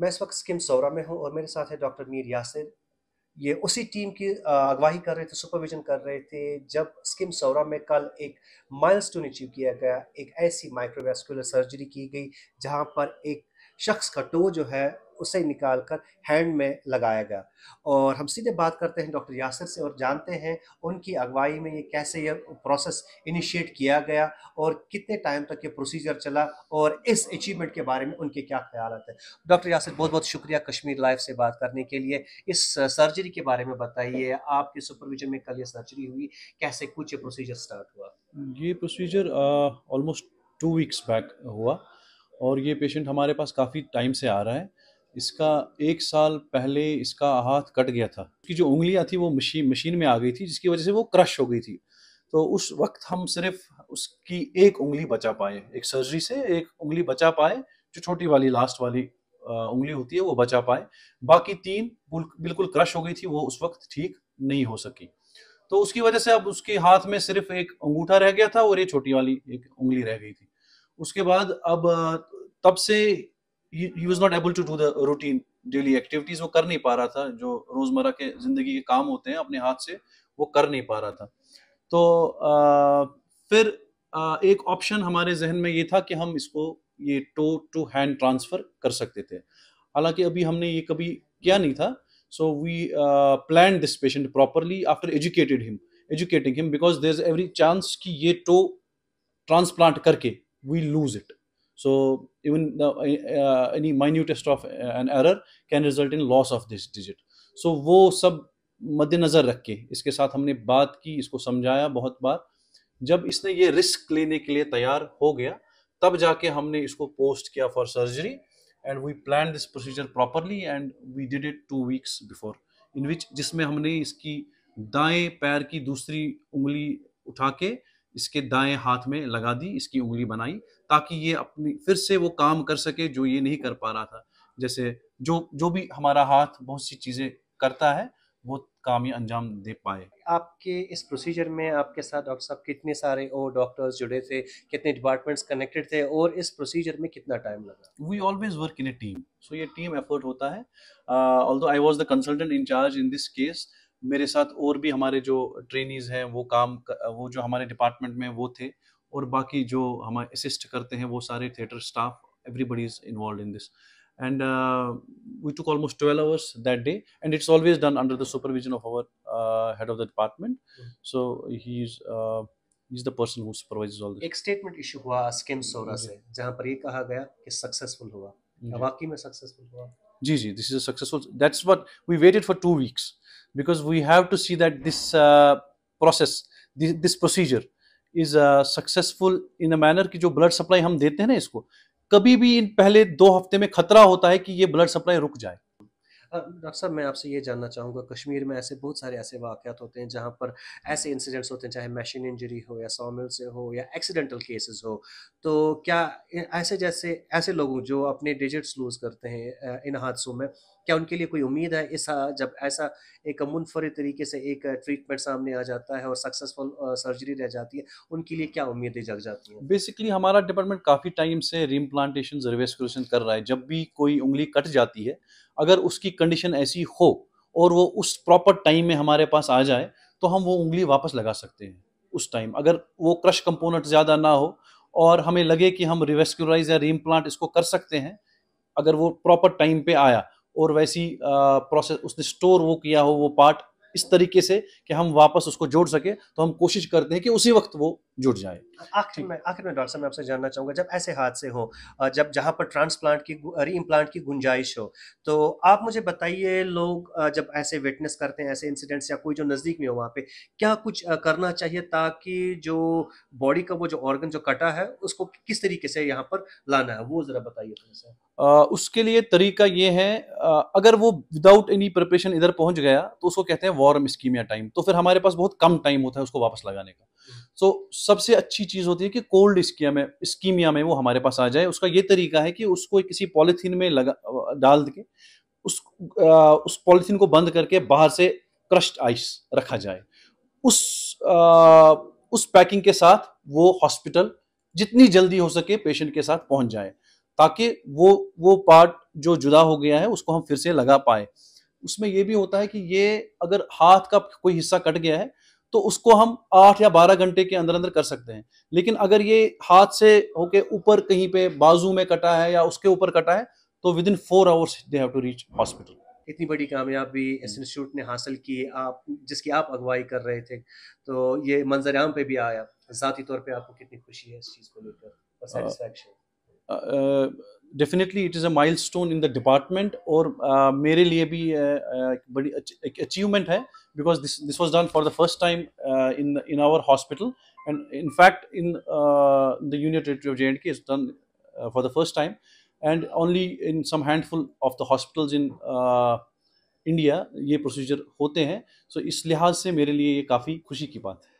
मैं इस वक्त स्किम सौरा में हूँ और मेरे साथ है डॉक्टर मीर यासिर ये उसी टीम की अगवाही कर रहे थे सुपरविजन कर रहे थे जब स्किम सौरा में कल एक माइलस्टोन अचीव किया गया एक ऐसी माइक्रोवेस्कुलर सर्जरी की गई जहाँ पर एक शख्स का टो जो है उसे निकाल कर हैंड में लगाया गया और हम सीधे बात करते हैं डॉक्टर यासर से और जानते हैं उनकी अगुवाई में ये कैसे ये प्रोसेस इनिशिएट किया गया और कितने टाइम तक ये प्रोसीजर चला और इस अचीवमेंट के बारे में उनके क्या ख्याल है डॉक्टर यासर बहुत बहुत शुक्रिया कश्मीर लाइफ से बात करने के लिए इस सर्जरी के बारे में बताइए आपके सुपरविजन में कल ये सर्जरी हुई कैसे कुछ ये प्रोसीजर स्टार्ट हुआ ये procedure almost two weeks back हुआ और ये पेशेंट हमारे पास काफ़ी टाइम से आ रहा है इसका एक साल पहले इसका हाथ कट गया था उसकी जो उंगलियां थी वो मशीन मशीन में आ गई थी जिसकी वजह से वो क्रश हो गई थी तो उस वक्त हम सिर्फ उसकी एक उंगली बचा पाए एक सर्जरी से एक उंगली बचा पाए जो छोटी वाली लास्ट वाली उंगली होती है वो बचा पाए बाकी तीन बिल्कुल क्रश हो गई थी वो उस वक्त ठीक नहीं हो सकी तो उसकी वजह से अब उसके हाथ में सिर्फ एक अंगूठा रह गया था और ये छोटी वाली एक उंगली रह गई थी उसके बाद अब तब से ही was not able to do the routine daily activities वो कर नहीं पा रहा था जो रोजमर्रा के जिंदगी के काम होते हैं अपने हाथ से वो कर नहीं पा रहा था तो आ, फिर आ, एक ऑप्शन हमारे जहन में ये था कि हम इसको ये टो टू हैंड ट्रांसफर कर सकते थे हालांकि अभी हमने ये कभी किया नहीं था so we plan this patient properly after educated him educating him because there is every chance कि ये टो ट्रांसप्लांट करके we lose it So even the, uh, uh any minutest of uh, an error can result in loss of this digit. So वो सब मद्देनज़र रख के इसके साथ हमने बात की इसको समझाया बहुत बार जब इसने ये रिस्क लेने के लिए तैयार हो गया तब जाके हमने इसको पोस्ट किया for surgery and we plan this procedure properly and we did it two weeks before in which जिसमें हमने इसकी दाएं पैर की दूसरी उंगली उठा के इसके दाएं हाथ में लगा दी इसकी उंगली बनाई ताकि ये अपनी फिर से वो काम कर सके जो ये नहीं कर पा रहा था जैसे जो जो भी हमारा हाथ बहुत सी चीज़ें करता है वो काम ही अंजाम दे पाए आपके इस प्रोसीजर में आपके साथ डॉक्टर साहब कितने सारे और डॉक्टर्स जुड़े थे कितने डिपार्टमेंट्स कनेक्टेड थे और इस प्रोसीजर में कितना टाइम लगा we always work in a team so ये टीम एफर्ट होता है although I was the consultant charge in this case मेरे साथ और भी हमारे जो ट्रेनिज हैं वो काम वो जो हमारे डिपार्टमेंट में वो थे और बाकी जो हमारे असिस्ट करते हैं वो सारे theatre staff everybody is involve in this and we took almost twelve hours that day and it's always done under the supervision of our head of the department so he is is the person who supervises all this एक statement issue हुआ skin सोरा hmm. से जहां पर ये कहा गया कि सक्सेसफुल हुआ hmm. वाकई में सक्सेसफुल हुआ जी जी this is a successful that's what we waited for 2 weeks because we have to see that this uh, process, this, this procedure is uh, successful in a manner ki jo blood supply hum dete hain na isko kabhi bhi in pehle do hafte mein khatra hota hai ki ye blood supply ruk jaye doctor साहब मैं आपसे ये जानना चाहूँगा कश्मीर में ऐसे बहुत सारे ऐसे वाक़ात होते हैं जहाँ पर ऐसे इंसिडेंट्स होते हैं चाहे मशीन इंजरी हो या सोमिल से हो या एक्सीडेंटल केसेस हो तो क्या ऐसे जैसे ऐसे लोगों जो अपने डिजिट्स लूज़ करते हैं इन हादसों में क्या उनके लिए कोई उम्मीद है इस हाँ, जब ऐसा एक मुनफरद तरीके से एक ट्रीटमेंट सामने आ जाता है और सक्सेसफुल सर्जरी रह जाती है उनके लिए क्या उम्मीदें जग जाती हैं बेसिकली हमारा डिपार्टमेंट काफ़ी टाइम से रीम्प्लांटेशन रिवेस्क्रेशन कर रहा है जब भी कोई उंगली कट जाती है अगर उसकी कंडीशन ऐसी हो और वो उस प्रॉपर टाइम में हमारे पास आ जाए तो हम वो उंगली वापस लगा सकते हैं उस टाइम अगर वो क्रश कंपोनेंट ज़्यादा ना हो और हमें लगे कि हम रिवेस्क्यूराइज या रीम्प्लांट इसको कर सकते हैं अगर वो प्रॉपर टाइम पे आया और वैसी प्रोसेस उसने स्टोर वो किया हो वो पार्ट इस तरीके से कि हम वापस उसको जोड़ सके तो हम कोशिश करते हैं कि उसी वक्त वो जुड़ जाए आखिर में आखिर में डॉक्टर साहब मैं आपसे जानना चाहूँगा जब ऐसे हादसे हो जब जहाँ पर ट्रांसप्लांट की री इम्प्लांट की गुंजाइश हो तो आप मुझे बताइए लोग जब ऐसे विटनेस करते हैं ऐसे इंसिडेंट्स या कोई जो नज़दीक में हो वहाँ पे क्या कुछ करना चाहिए ताकि जो बॉडी का वो जो ऑर्गन जो कटा है उसको किस तरीके से यहाँ पर लाना है वो ज़रा बताइए थोड़ा उसके लिए तरीका ये है अगर वो विदाउट एनी प्रिपरेशन इधर पहुंच गया तो उसको कहते हैं वॉर्म स्कीमिया टाइम तो फिर हमारे पास बहुत कम टाइम होता है उसको वापस लगाने का तो सबसे अच्छी चीज़ होती है कि कोल्ड स्कीमिया में स्कीमिया में वो हमारे पास आ जाए उसका ये तरीका है कि उसको किसी पॉलीथीन में लगा डाल के उस आ, उस पॉलीथीन को बंद करके बाहर से क्रश्ड आइस रखा जाए उस आ, उस पैकिंग के साथ वो हॉस्पिटल जितनी जल्दी हो सके पेशेंट के साथ पहुंच जाए ताकि वो वो पार्ट जो जुदा हो गया है उसको हम फिर से लगा पाए उसमें ये भी होता है कि ये अगर हाथ का कोई हिस्सा कट गया है तो उसको हम आठ या बारह घंटे के अंदर अंदर कर सकते हैं लेकिन अगर ये हाथ से होके ऊपर कहीं पे बाजू में कटा है या उसके ऊपर कटा है तो within four hours they have to reach hospital इतनी बड़ी कामयाबी इस इंस्टीट्यूट ने हासिल की आप जिसकी आप अगुवाई कर रहे थे तो ये मंजर आम पे भी आया ज़ाती तौर पे आपको कितनी खुशी है इस चीज़ को लेकर definitely it is a stone in the department और uh, मेरे लिए भी uh, uh बड़ी एक अचीवमेंट है because this this was done for the first time in in our hospital and in fact in the union territory of J and K is done for the first time and only in some handful of the hospital in India ये procedure होते हैं सो so इस लिहाज से मेरे लिए ये काफ़ी खुशी की बात है